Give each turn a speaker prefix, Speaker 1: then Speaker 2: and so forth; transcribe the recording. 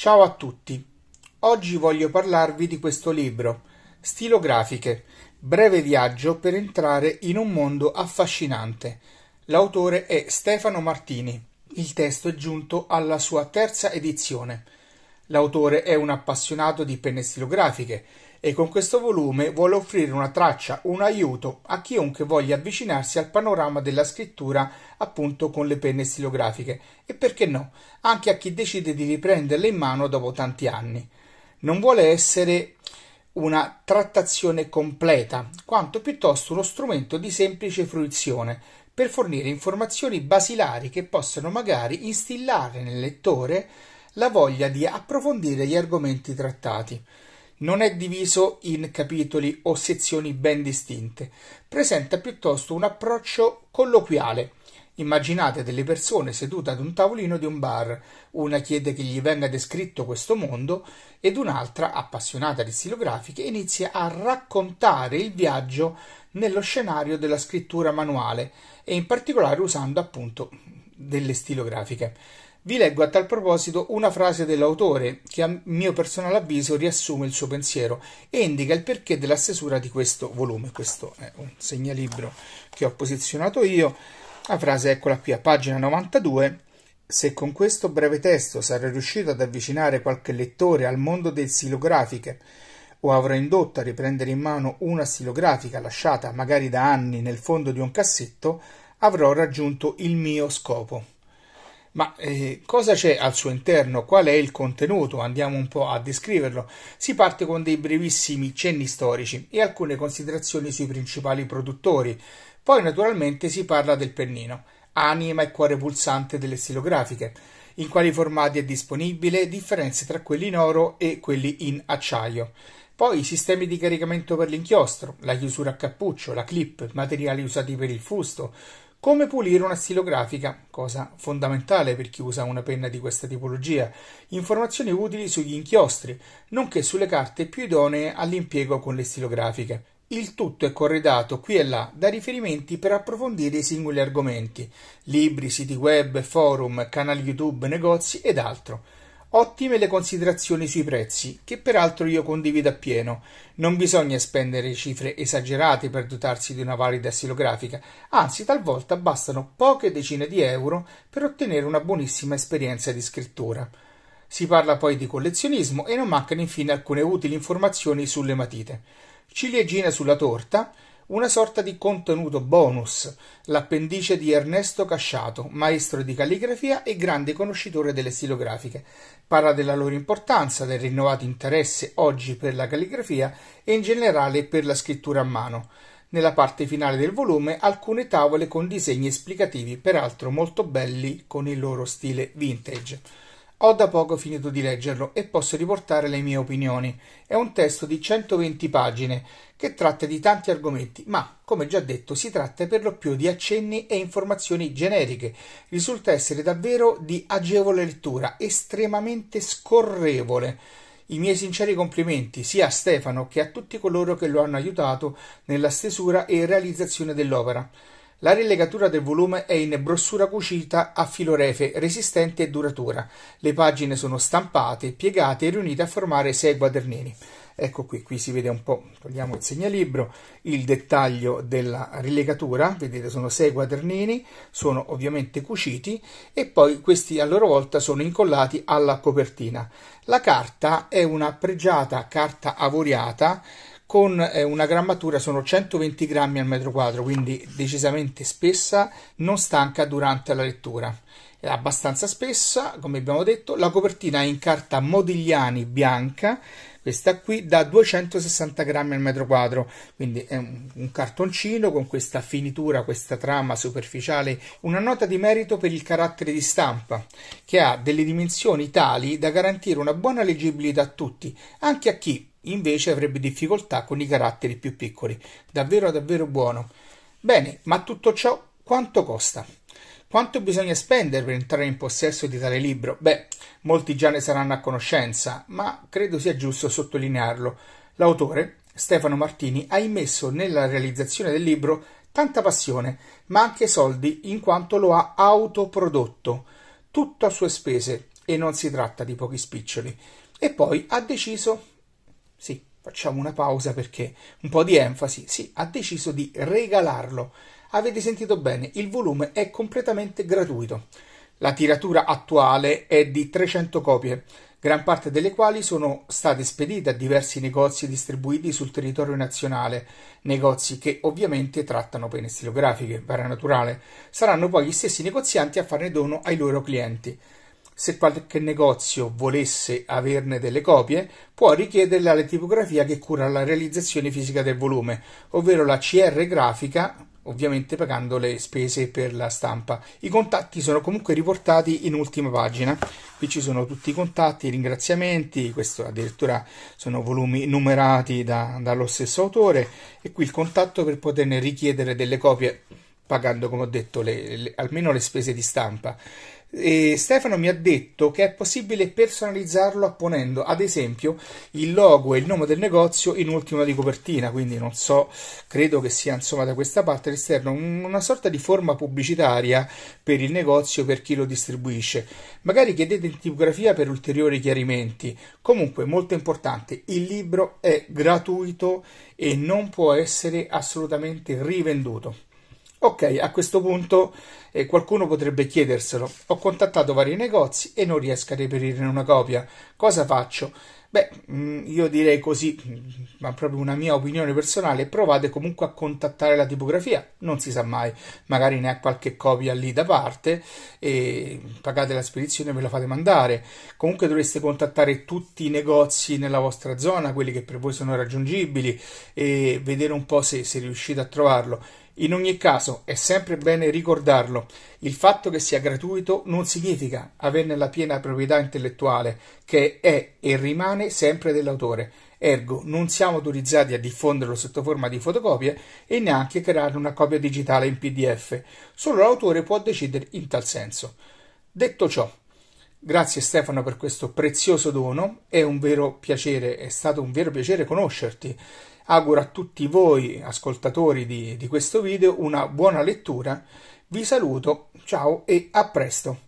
Speaker 1: Ciao a tutti, oggi voglio parlarvi di questo libro, Stilografiche, breve viaggio per entrare in un mondo affascinante. L'autore è Stefano Martini, il testo è giunto alla sua terza edizione. L'autore è un appassionato di penne stilografiche e con questo volume vuole offrire una traccia, un aiuto a chiunque voglia avvicinarsi al panorama della scrittura appunto con le penne stilografiche e perché no, anche a chi decide di riprenderle in mano dopo tanti anni. Non vuole essere una trattazione completa, quanto piuttosto uno strumento di semplice fruizione per fornire informazioni basilari che possano magari instillare nel lettore la voglia di approfondire gli argomenti trattati. Non è diviso in capitoli o sezioni ben distinte, presenta piuttosto un approccio colloquiale. Immaginate delle persone sedute ad un tavolino di un bar, una chiede che gli venga descritto questo mondo ed un'altra, appassionata di stilografiche, inizia a raccontare il viaggio nello scenario della scrittura manuale e in particolare usando appunto delle stilografiche. Vi leggo a tal proposito una frase dell'autore che a mio personale avviso riassume il suo pensiero e indica il perché della stesura di questo volume. Questo è un segnalibro che ho posizionato io. La frase eccola qui a pagina 92. Se con questo breve testo sarò riuscito ad avvicinare qualche lettore al mondo delle stilografiche o avrò indotto a riprendere in mano una stilografica lasciata magari da anni nel fondo di un cassetto, avrò raggiunto il mio scopo. Ma eh, cosa c'è al suo interno? Qual è il contenuto? Andiamo un po' a descriverlo. Si parte con dei brevissimi cenni storici e alcune considerazioni sui principali produttori. Poi naturalmente si parla del pennino, anima e cuore pulsante delle stilografiche, in quali formati è disponibile, differenze tra quelli in oro e quelli in acciaio. Poi i sistemi di caricamento per l'inchiostro, la chiusura a cappuccio, la clip, materiali usati per il fusto, come pulire una stilografica, cosa fondamentale per chi usa una penna di questa tipologia, informazioni utili sugli inchiostri, nonché sulle carte più idonee all'impiego con le stilografiche. Il tutto è corredato qui e là da riferimenti per approfondire i singoli argomenti, libri, siti web, forum, canali YouTube, negozi ed altro. Ottime le considerazioni sui prezzi, che peraltro io condivido appieno. Non bisogna spendere cifre esagerate per dotarsi di una valida stilografica, anzi talvolta bastano poche decine di euro per ottenere una buonissima esperienza di scrittura. Si parla poi di collezionismo e non mancano infine alcune utili informazioni sulle matite. Ciliegina sulla torta, una sorta di contenuto bonus, l'appendice di Ernesto Casciato, maestro di calligrafia e grande conoscitore delle stilografiche. Parla della loro importanza, del rinnovato interesse oggi per la calligrafia e in generale per la scrittura a mano. Nella parte finale del volume alcune tavole con disegni esplicativi, peraltro molto belli con il loro stile vintage. Ho da poco finito di leggerlo e posso riportare le mie opinioni. È un testo di 120 pagine che tratta di tanti argomenti, ma, come già detto, si tratta per lo più di accenni e informazioni generiche. Risulta essere davvero di agevole lettura, estremamente scorrevole. I miei sinceri complimenti sia a Stefano che a tutti coloro che lo hanno aiutato nella stesura e realizzazione dell'opera. La rilegatura del volume è in brossura cucita a filo refe, resistente e duratura. Le pagine sono stampate, piegate e riunite a formare sei quadernini. Ecco qui, qui si vede un po', togliamo il segnalibro, il dettaglio della rilegatura, vedete sono sei quadernini, sono ovviamente cuciti e poi questi a loro volta sono incollati alla copertina. La carta è una pregiata carta avoriata con eh, una grammatura sono 120 grammi al metro quadro, quindi decisamente spessa, non stanca durante la lettura. È abbastanza spessa, come abbiamo detto, la copertina è in carta Modigliani bianca, questa qui da 260 grammi al metro quadro, quindi è un, cartoncino con questa finitura, questa trama superficiale, una nota di merito per il carattere di stampa, che ha delle dimensioni tali da garantire una buona leggibilità a tutti, anche a chi invece avrebbe difficoltà con i caratteri più piccoli. Davvero davvero buono. Bene, ma tutto ciò quanto costa? Quanto bisogna spendere per entrare in possesso di tale libro? Beh, molti già ne saranno a conoscenza, ma credo sia giusto sottolinearlo. L'autore, Stefano Martini, ha immesso nella realizzazione del libro tanta passione, ma anche soldi in quanto lo ha autoprodotto, tutto a sue spese, e non si tratta di pochi spiccioli. E poi ha deciso sì, facciamo una pausa perché un po' di enfasi, sì, ha deciso di regalarlo. Avete sentito bene, il volume è completamente gratuito. La tiratura attuale è di 300 copie, gran parte delle quali sono state spedite a diversi negozi distribuiti sul territorio nazionale, negozi che ovviamente trattano pene stilografiche, vera naturale. Saranno poi gli stessi negozianti a farne dono ai loro clienti. Se qualche negozio volesse averne delle copie, può richiederle alla tipografia che cura la realizzazione fisica del volume, ovvero la CR grafica ovviamente pagando le spese per la stampa. I contatti sono comunque riportati in ultima pagina. Qui ci sono tutti i contatti, i ringraziamenti, questo addirittura sono volumi numerati da, dallo stesso autore e qui il contatto per poterne richiedere delle copie pagando, come ho detto, le, le, almeno le spese di stampa. E Stefano mi ha detto che è possibile personalizzarlo apponendo ad esempio il logo e il nome del negozio in ultima di copertina, quindi non so, credo che sia insomma da questa parte all'esterno una sorta di forma pubblicitaria per il negozio per chi lo distribuisce. Magari chiedete in tipografia per ulteriori chiarimenti. Comunque, molto importante, il libro è gratuito e non può essere assolutamente rivenduto. Ok, a questo punto eh, qualcuno potrebbe chiederselo. Ho contattato vari negozi e non riesco a reperire una copia. Cosa faccio? Beh, mm, io direi così, mm, ma proprio una mia opinione personale, provate comunque a contattare la tipografia, non si sa mai, magari ne ha qualche copia lì da parte e pagate la spedizione e ve la fate mandare. Comunque dovreste contattare tutti i negozi nella vostra zona, quelli che per voi sono raggiungibili e vedere un po' se, se riuscite a trovarlo. In ogni caso è sempre bene ricordarlo, il fatto che sia gratuito non significa averne la piena proprietà intellettuale, che è e rimane sempre dell'autore, ergo non siamo autorizzati a diffonderlo sotto forma di fotocopie e neanche a creare una copia digitale in PDF, solo l'autore può decidere in tal senso. Detto ciò, Grazie Stefano per questo prezioso dono, è un vero piacere, è stato un vero piacere conoscerti Auguro a tutti voi, ascoltatori di, di questo video, una buona lettura. Vi saluto, ciao e a presto!